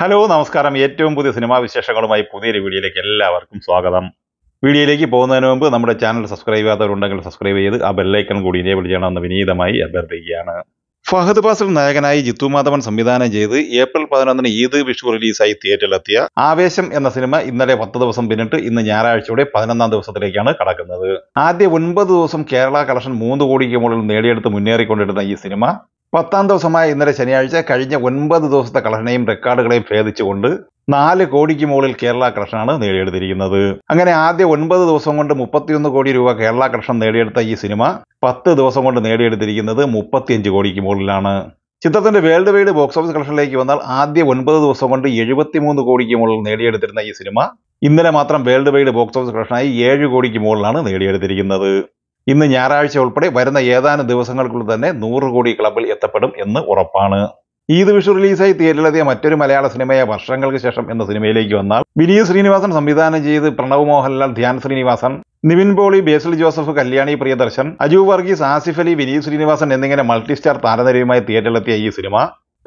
hello നമസ്കാരം ഏറ്റവും പുതിയ സിനിമാ വിശേഷങ്ങളുമായി പുതിയൊരു വീഡിയോയിലേക്ക് എല്ലാവർക്കും സ്വാഗതം വീഡിയോയിലേക്ക് പോകുന്നതിന് മുമ്പ് നമ്മുടെ ചാനൽ സബ്സ്ക്രൈബ് ചെയ്യാത്തവരുണ്ടെങ്കിൽ സബ്സ്ക്രൈബ് ചെയ്ത് ആ ബെല്ലൈക്കൺ കൂടി ഇനേബിൾ ചെയ്യണമെന്ന് വിനീതമായി അഭ്യർത്ഥിക്കുകയാണ് ഫഹദ് ഫാസിൽ നായകനായി ജിത്തു മാധവൻ സംവിധാനം ചെയ്ത് ഏപ്രിൽ പതിനൊന്നിന് ഈദ് വിഷു റിലീസായി തിയേറ്ററിലെത്തിയ ആവേശം എന്ന സിനിമ ഇന്നലെ പത്ത് ദിവസം പിന്നിട്ട് ഇന്ന് ഞായറാഴ്ചയുടെ പതിനൊന്നാം ദിവസത്തിലേക്കാണ് കടക്കുന്നത് ആദ്യ ഒൻപത് ദിവസം കേരള കളക്ഷൻ മൂന്ന് കോടിക്ക് മുകളിൽ നേടിയെടുത്ത് മുന്നേറിക്കൊണ്ടിരുന്ന ഈ സിനിമ പത്താം ദിവസമായ ഇന്നലെ ശനിയാഴ്ച കഴിഞ്ഞ ഒൻപത് ദിവസത്തെ കളക്ഷനെയും റെക്കോർഡുകളെയും ഭേദിച്ചുകൊണ്ട് നാല് കോടിക്ക് മുകളിൽ കേരള കൃഷ്ണനാണ് നേടിയെടുത്തിരിക്കുന്നത് അങ്ങനെ ആദ്യ ഒൻപത് ദിവസം കൊണ്ട് മുപ്പത്തിയൊന്ന് കോടി രൂപ കേരള കൃഷ്ണൻ നേടിയെടുത്ത ഈ സിനിമ പത്ത് ദിവസം കൊണ്ട് നേടിയെടുത്തിരിക്കുന്നത് മുപ്പത്തിയഞ്ച് കോടിക്ക് മുകളിലാണ് ചിത്രത്തിന്റെ വേൾഡ് വൈഡ് ബോക്സ് ഓഫീസ് കളക്ഷനിലേക്ക് വന്നാൽ ആദ്യ ഒൻപത് ദിവസം കൊണ്ട് എഴുപത്തിമൂന്ന് കോടിക്ക് മുകളിൽ നേടിയെടുത്തിരുന്ന ഈ സിനിമ ഇന്നലെ മാത്രം വേൾഡ് വൈഡ് ബോക്സ് ഓഫീസ് കളക്ഷനായി ഏഴ് കോടിക്ക് മുകളിലാണ് നേടിയെടുത്തിരിക്കുന്നത് ഇന്ന് ഞായറാഴ്ച ഉൾപ്പെടെ വരുന്ന ഏതാനും ദിവസങ്ങൾക്കുള്ളിൽ തന്നെ നൂറ് കോടി ക്ലബിൽ എത്തപ്പെടും എന്ന് ഉറപ്പാണ് ഈദ് വിഷു റിലീസായി തിയേറ്ററിലെത്തിയ മറ്റൊരു മലയാള സിനിമയെ വർഷങ്ങൾക്ക് ശേഷം എന്ന സിനിമയിലേക്ക് വന്നാൽ വിനീത് ശ്രീനിവാസൻ സംവിധാനം ചെയ്ത് പ്രണവ് മോഹൻലാൽ ധ്യാൻ ശ്രീനിവാസൻ നിവിൻ പോളി ബേസിൽ ജോസഫ് കല്യാണി പ്രിയദർശൻ അജു വർഗീസ് ആസിഫ് അലി വിനീത് ശ്രീനിവാസൻ എന്നിങ്ങനെ മൾട്ടിസ്റ്റാർ താരനിരയുമായി തിയേറ്ററിലെത്തിയ ഈ സിനിമ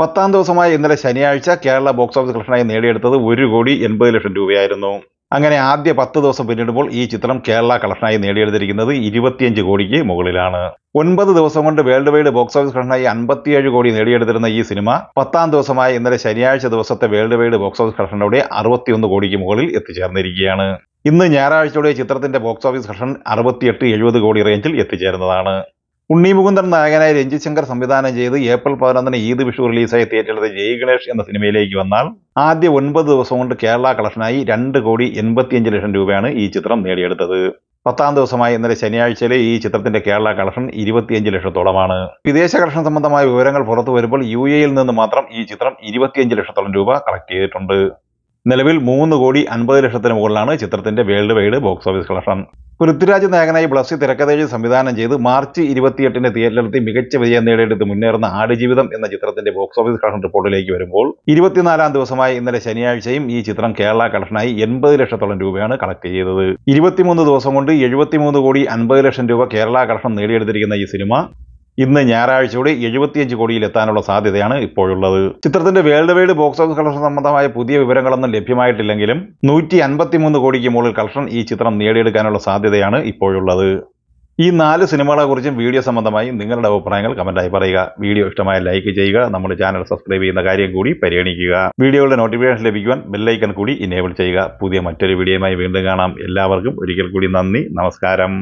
പത്താം ദിവസമായ ഇന്നലെ ശനിയാഴ്ച കേരള ബോക്സ് ഓഫീസ് കളക്ഷനായി നേടിയെടുത്തത് ഒരു കോടി എൺപത് ലക്ഷം രൂപയായിരുന്നു അങ്ങനെ ആദ്യ പത്ത് ദിവസം പിന്നിടുമ്പോൾ ഈ ചിത്രം കേരള കളക്ഷനായി നേടിയെടുത്തിരിക്കുന്നത് ഇരുപത്തിയഞ്ച് കോടിക്ക് മുകളിലാണ് ഒൻപത് ദിവസം കൊണ്ട് വേൾഡ് വൈഡ് ബോക്സ് ഓഫീസ് കളക്ഷനായി അൻപത്തിയേഴ് കോടി നേടിയെടുത്തിരുന്ന ഈ സിനിമ പത്താം ദിവസമായ ഇന്നലെ ശനിയാഴ്ച ദിവസത്തെ വേൾഡ് വൈഡ് ബോക്സ് ഓഫീസ് കളക്ഷനോടെ അറുപത്തിയൊന്ന് കോടിക്ക് മുകളിൽ എത്തിച്ചേർന്നിരിക്കുകയാണ് ഇന്ന് ഞായറാഴ്ചയുടെ ചിത്രത്തിന്റെ ബോക്സ് ഓഫീസ് കളക്ഷൻ അറുപത്തിയെട്ട് എഴുപത് കോടി റേഞ്ചിൽ എത്തിച്ചേരുന്നതാണ് ഉണ്ണി മുകുന്ദൻ നായകനായ രഞ്ജിത് ശങ്കർ സംവിധാനം ചെയ്ത് ഏപ്രിൽ പതിനൊന്നിന് ഈദ് വിഷു റിലീസായി തിയേറ്ററിലെ ജയ് ഗണേഷ് എന്ന സിനിമയിലേക്ക് വന്നാൽ ആദ്യ ഒൻപത് ദിവസം കൊണ്ട് കേരള കളക്ഷനായി രണ്ട് കോടി എൺപത്തിയഞ്ച് ലക്ഷം രൂപയാണ് ഈ ചിത്രം നേടിയെടുത്തത് പത്താം ദിവസമായി ഇന്നലെ ശനിയാഴ്ചയിലെ ഈ ചിത്രത്തിന്റെ കേരള കളക്ഷൻ ഇരുപത്തിയഞ്ച് ലക്ഷത്തോളമാണ് വിദേശ കളക്ഷൻ സംബന്ധമായ വിവരങ്ങൾ പുറത്തു വരുമ്പോൾ യു എയിൽ നിന്ന് മാത്രം ഈ ചിത്രം ഇരുപത്തിയഞ്ച് ലക്ഷത്തോളം രൂപ കളക്ട് ചെയ്തിട്ടുണ്ട് നിലവിൽ മൂന്ന് കോടി അൻപത് ലക്ഷത്തിന് മുകളിലാണ് ചിത്രത്തിന്റെ world wide box office collection Prithviraj നായകനായി ബ്ലസ്സി തിരക്കഥയിൽ സംവിധാനം ചെയ്ത് മാർച്ച് ഇരുപത്തിയെട്ടിന് തിയേറ്ററിലെത്തി മികച്ച വിജയം നേടിയെടുത്ത് മുന്നേറുന്ന ആടുജീവിതം എന്ന ചിത്രത്തിന്റെ ബോക്സ് ഓഫീസ് കളക്ഷൻ റിപ്പോർട്ടിലേക്ക് വരുമ്പോൾ ഇരുപത്തിനാലാം ദിവസമായ ഇന്നലെ ശനിയാഴ്ചയും ഈ ചിത്രം കേരള കളക്ഷനായി എൺപത് ലക്ഷത്തോളം രൂപയാണ് കളക്ട് ചെയ്തത് ഇരുപത്തിമൂന്ന് ദിവസം കൊണ്ട് എഴുപത്തിമൂന്ന് കോടി അൻപത് ലക്ഷം രൂപ കേരള കളക്ഷൻ നേടിയെടുത്തിരിക്കുന്ന ഈ സിനിമ ഇന്ന് കൂടി എഴുപത്തിയഞ്ച് കോടിയിലെത്താനുള്ള സാധ്യതയാണ് ഇപ്പോഴുള്ളത് ചിത്രത്തിന്റെ world wide box office collection സംബന്ധമായ പുതിയ വിവരങ്ങളൊന്നും ലഭ്യമായിട്ടില്ലെങ്കിലും നൂറ്റി അൻപത്തിമൂന്ന് കോടിക്ക് മുകളിൽ കളക്ഷൻ ഈ ചിത്രം നേടിയെടുക്കാനുള്ള സാധ്യതയാണ് ഇപ്പോഴുള്ളത് ഈ നാല് സിനിമകളെക്കുറിച്ചും വീഡിയോ സംബന്ധമായി നിങ്ങളുടെ അഭിപ്രായങ്ങൾ കമൻറ്റായി പറയുക വീഡിയോ ഇഷ്ടമായ ലൈക്ക് ചെയ്യുക നമ്മുടെ ചാനൽ സബ്സ്ക്രൈബ് ചെയ്യുന്ന കാര്യം കൂടി പരിഗണിക്കുക വീഡിയോയുടെ നോട്ടിഫിക്കേഷൻ ലഭിക്കുവാൻ ബെല്ലൈക്കൺ കൂടി ഇനേബിൾ ചെയ്യുക പുതിയ മറ്റൊരു വീഡിയോയുമായി വീണ്ടും കാണാം എല്ലാവർക്കും ഒരിക്കൽ കൂടി നന്ദി നമസ്കാരം